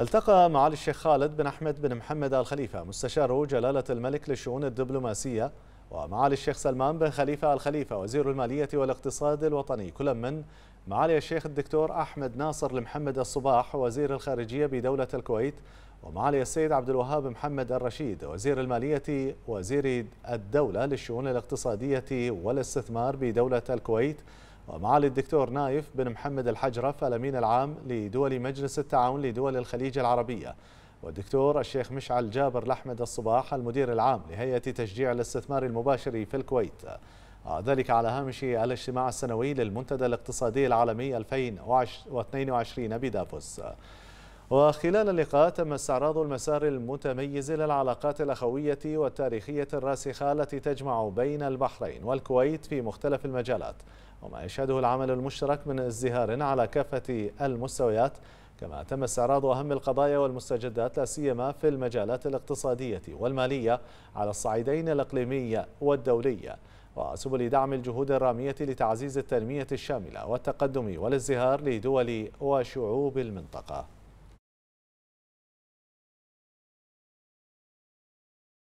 التقى معالي الشيخ خالد بن أحمد بن محمد آل خليفة مستشار جلالة الملك للشؤون الدبلوماسية ومعالي الشيخ سلمان بن خليفة آل خليفة وزير المالية والاقتصاد الوطني كل من معالي الشيخ الدكتور أحمد ناصر المحمد الصباح وزير الخارجية بدولة الكويت ومعالي السيد عبد الوهاب محمد الرشيد وزير المالية وزير الدولة للشؤون الاقتصادية والاستثمار بدولة الكويت ومعالي الدكتور نايف بن محمد الحجرف الأمين العام لدول مجلس التعاون لدول الخليج العربية والدكتور الشيخ مشعل جابر لحمد الصباح المدير العام لهيئة تشجيع الاستثمار المباشر في الكويت ذلك على هامش الاجتماع السنوي للمنتدى الاقتصادي العالمي 2022 بدافوس وخلال اللقاء تم استعراض المسار المتميز للعلاقات الأخوية والتاريخية الراسخة التي تجمع بين البحرين والكويت في مختلف المجالات وما يشهده العمل المشترك من ازدهار على كافة المستويات كما تم استعراض أهم القضايا والمستجدات لا سيما في المجالات الاقتصادية والمالية على الصعيدين الإقليمي والدولي وسبل دعم الجهود الرامية لتعزيز التنمية الشاملة والتقدم والازدهار لدول وشعوب المنطقة